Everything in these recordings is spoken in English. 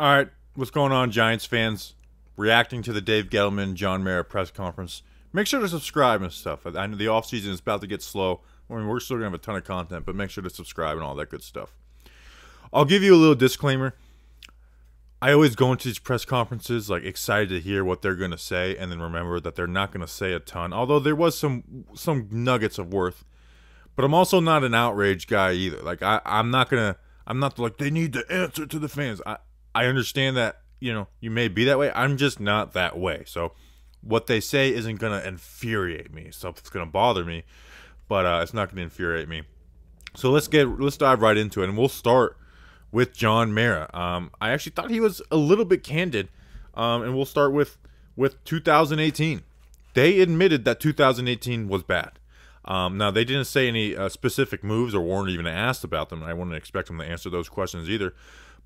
All right, what's going on, Giants fans? Reacting to the Dave Gettleman, John Mayer press conference. Make sure to subscribe and stuff. I know the off season is about to get slow. I mean, we're still going to have a ton of content, but make sure to subscribe and all that good stuff. I'll give you a little disclaimer. I always go into these press conferences like excited to hear what they're going to say and then remember that they're not going to say a ton. Although there was some some nuggets of worth. But I'm also not an outrage guy either. Like I I'm not going to I'm not like they need to answer to the fans. I I understand that, you know, you may be that way. I'm just not that way. So what they say isn't going to infuriate me. Something's going to bother me, but uh, it's not going to infuriate me. So let's get let's dive right into it and we'll start with John Mara. Um, I actually thought he was a little bit candid. Um, and we'll start with with 2018. They admitted that 2018 was bad. Um, now, they didn't say any uh, specific moves or weren't even asked about them. I wouldn't expect them to answer those questions either.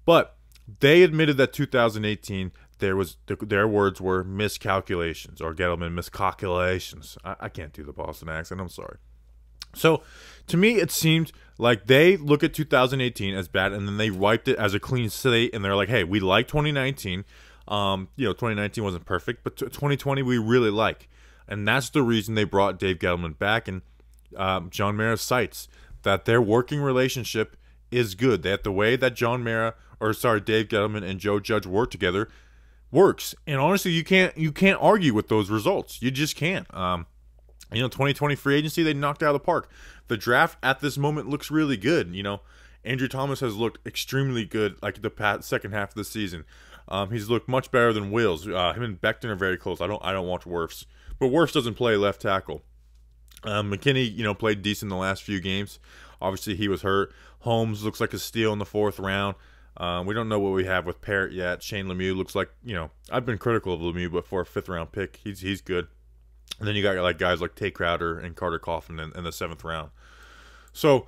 But they admitted that 2018 there was their words were miscalculations or Gettleman miscalculations. I, I can't do the Boston accent. I'm sorry. So, to me, it seemed like they look at 2018 as bad, and then they wiped it as a clean slate, and they're like, "Hey, we like 2019. Um, you know, 2019 wasn't perfect, but 2020 we really like." And that's the reason they brought Dave Gettleman back. And um, John Mara cites that their working relationship is good. That the way that John Mara or sorry Dave Gettleman and Joe Judge work together works. And honestly, you can't you can't argue with those results. You just can't. Um, you know, 2020 free agency they knocked out of the park. The draft at this moment looks really good. You know, Andrew Thomas has looked extremely good like the past second half of the season. Um, he's looked much better than Wills. Uh, him and Beckton are very close. I don't I don't watch Worfs. but Werfs doesn't play left tackle. Um, McKinney, you know, played decent the last few games. Obviously, he was hurt. Holmes looks like a steal in the fourth round. Um, we don't know what we have with Parrott yet. Shane Lemieux looks like you know I've been critical of Lemieux, but for a fifth round pick, he's he's good. And then you got like guys like Tay Crowder and Carter Coffin in, in the seventh round. So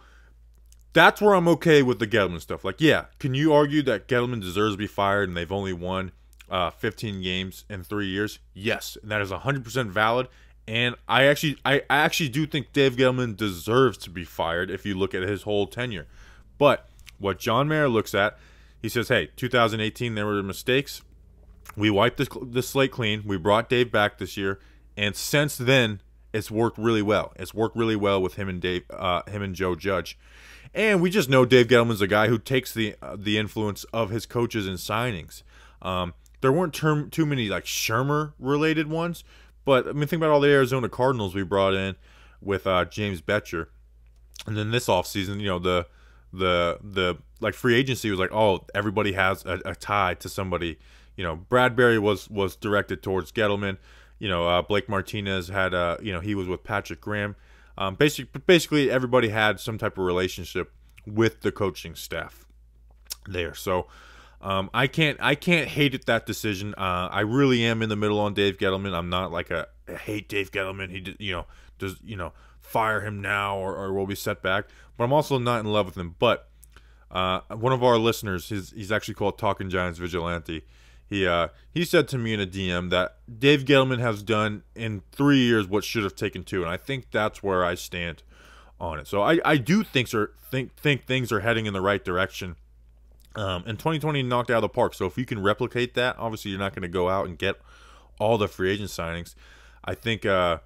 that's where I'm okay with the Gettleman stuff. Like, yeah, can you argue that Gettleman deserves to be fired and they've only won uh, 15 games in three years? Yes, and that is 100% valid. And I actually, I, actually do think Dave Gettleman deserves to be fired if you look at his whole tenure. But what John Mayer looks at, he says, "Hey, 2018, there were mistakes. We wiped the slate clean. We brought Dave back this year, and since then, it's worked really well. It's worked really well with him and Dave, uh, him and Joe Judge, and we just know Dave Gettleman's a guy who takes the uh, the influence of his coaches and signings. Um, there weren't term, too many like Shermer related ones, but I mean, think about all the Arizona Cardinals we brought in with uh, James Betcher, and then this offseason, you know the the the like free agency was like, oh, everybody has a, a tie to somebody. You know, Bradbury was was directed towards Gettleman. You know, uh, Blake Martinez had uh, you know he was with Patrick Graham. Um, basically, basically everybody had some type of relationship with the coaching staff there. So um, I can't I can't hate at that decision. Uh, I really am in the middle on Dave Gettleman. I'm not like a I hate Dave Gettleman. He did, you know does you know fire him now or, or we'll be set back. But I'm also not in love with him. But uh, one of our listeners, he's actually called Talking Giants Vigilante. He uh, he said to me in a DM that Dave Gettleman has done in three years what should have taken two, and I think that's where I stand on it. So I, I do think, think think things are heading in the right direction. Um, and 2020 knocked out of the park. So if you can replicate that, obviously you're not going to go out and get all the free agent signings. I think uh,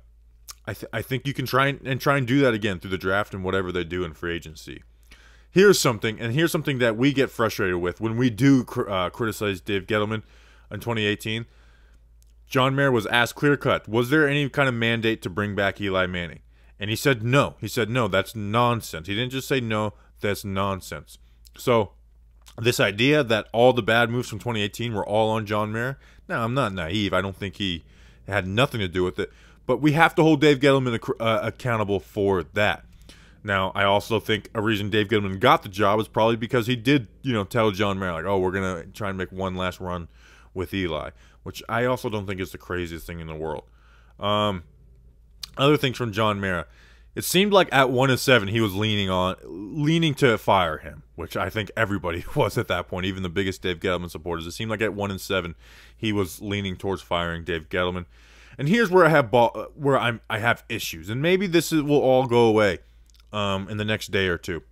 I, th- I think you can try and, and try and do that again through the draft and whatever they do in free agency. Here's something, and here's something that we get frustrated with when we do cr- uh, criticize Dave Gettleman in 2018. John Mayer was asked clear cut, was there any kind of mandate to bring back Eli Manning? And he said no. He said no, that's nonsense. He didn't just say no, that's nonsense. So this idea that all the bad moves from 2018 were all on John Mayer. Now, I'm not naive. I don't think he had nothing to do with it. But we have to hold Dave Gettleman ac- uh, accountable for that. Now, I also think a reason Dave Gettleman got the job is probably because he did, you know, tell John Mayer, like, oh, we're going to try and make one last run with Eli, which I also don't think is the craziest thing in the world. Um, other things from John Mayer. It seemed like at one seven he was leaning on leaning to fire him, which I think everybody was at that point, even the biggest Dave Gettleman supporters. It seemed like at 1 and 7 he was leaning towards firing Dave Gettleman. And here's where I have ball, where I'm I have issues. And maybe this is, will all go away um, in the next day or two.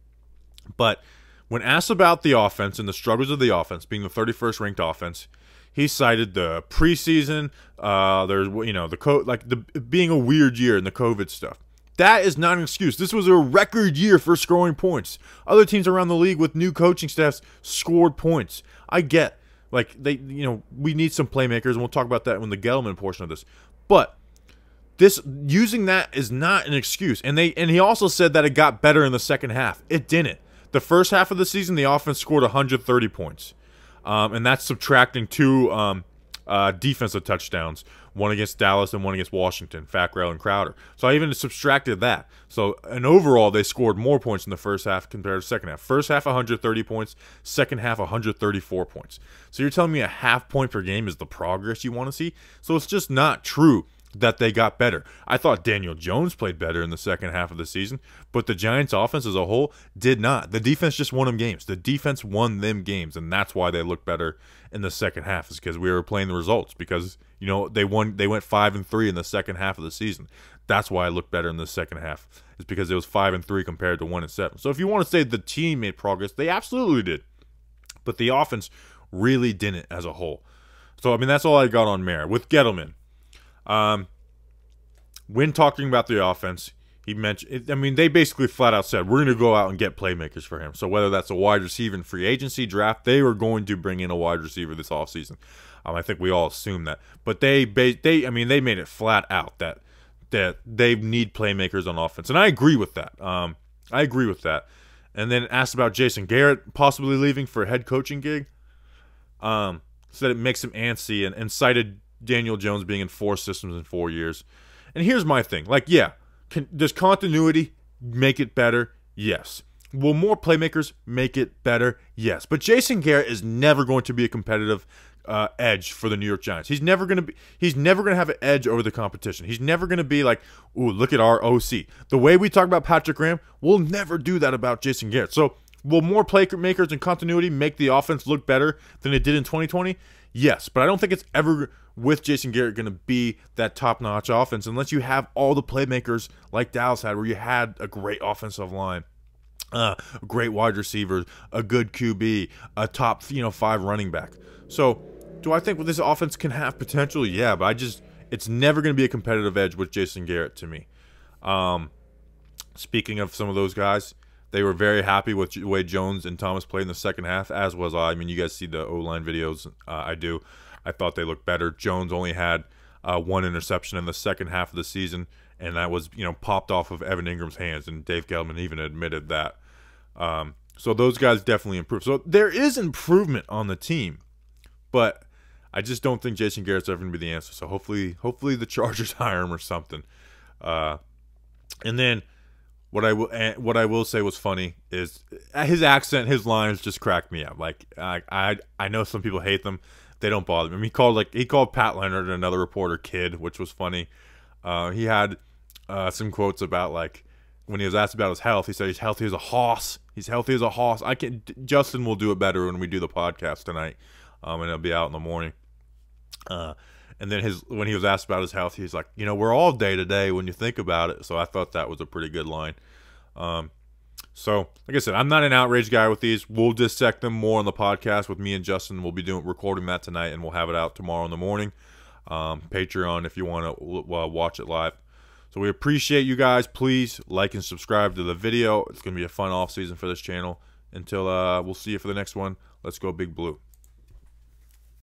But when asked about the offense and the struggles of the offense being the 31st ranked offense, he cited the preseason, uh, there's you know the co- like the being a weird year and the COVID stuff. That is not an excuse. This was a record year for scoring points. Other teams around the league with new coaching staffs scored points. I get like they you know, we need some playmakers and we'll talk about that when the Gelman portion of this. But this using that is not an excuse. And they and he also said that it got better in the second half. It didn't. The first half of the season, the offense scored 130 points, um, and that's subtracting two um, uh, defensive touchdowns, one against Dallas and one against Washington, Fackrell and Crowder. So I even subtracted that. So and overall, they scored more points in the first half compared to second half. First half 130 points, second half 134 points. So you're telling me a half point per game is the progress you want to see? So it's just not true that they got better. I thought Daniel Jones played better in the second half of the season, but the Giants offense as a whole did not. The defense just won them games. The defense won them games, and that's why they looked better in the second half is because we were playing the results because you know they won they went 5 and 3 in the second half of the season. That's why I looked better in the second half. Is because it was 5 and 3 compared to 1 and 7. So if you want to say the team made progress, they absolutely did. But the offense really didn't as a whole. So I mean that's all I got on Mayer. With Gettleman, um, when talking about the offense, he mentioned. I mean, they basically flat out said we're going to go out and get playmakers for him. So whether that's a wide receiver in free agency draft, they were going to bring in a wide receiver this offseason. Um, I think we all assume that, but they they I mean they made it flat out that that they need playmakers on offense, and I agree with that. Um, I agree with that. And then asked about Jason Garrett possibly leaving for a head coaching gig. Um, said it makes him antsy, and, and cited Daniel Jones being in four systems in four years. And here's my thing like, yeah, can, does continuity make it better? Yes. Will more playmakers make it better? Yes. But Jason Garrett is never going to be a competitive uh, edge for the New York Giants. He's never gonna be. He's never gonna have an edge over the competition. He's never gonna be like, "Ooh, look at our OC." The way we talk about Patrick Graham, we'll never do that about Jason Garrett. So Will more playmakers and continuity make the offense look better than it did in 2020? Yes, but I don't think it's ever with Jason Garrett going to be that top notch offense unless you have all the playmakers like Dallas had, where you had a great offensive line. Uh, great wide receivers, a good QB, a top you know five running back. So, do I think this offense can have potential? Yeah, but I just it's never going to be a competitive edge with Jason Garrett to me. Um, speaking of some of those guys, they were very happy with the way Jones and Thomas played in the second half, as was I. I mean, you guys see the O line videos. Uh, I do. I thought they looked better. Jones only had uh, one interception in the second half of the season, and that was you know popped off of Evan Ingram's hands, and Dave Gelman even admitted that. Um, so those guys definitely improved. So there is improvement on the team, but I just don't think Jason Garrett's ever going to be the answer. So hopefully, hopefully the Chargers hire him or something. Uh, and then what I will eh, what I will say was funny is eh, his accent, his lines just cracked me up. Like I I, I know some people hate them, they don't bother me. He called like he called Pat Leonard another reporter kid, which was funny. Uh, he had uh, some quotes about like when he was asked about his health, he said he's healthy as a hoss. He's healthy as a hoss. I can Justin will do it better when we do the podcast tonight, um, and it'll be out in the morning. Uh, and then his when he was asked about his health, he's like, you know, we're all day to day when you think about it. So I thought that was a pretty good line. Um, so like I said, I'm not an outrage guy with these. We'll dissect them more on the podcast with me and Justin. We'll be doing recording that tonight, and we'll have it out tomorrow in the morning. Um, Patreon if you want to uh, watch it live. So we appreciate you guys. Please like and subscribe to the video. It's gonna be a fun off season for this channel. Until uh, we'll see you for the next one. Let's go, Big Blue.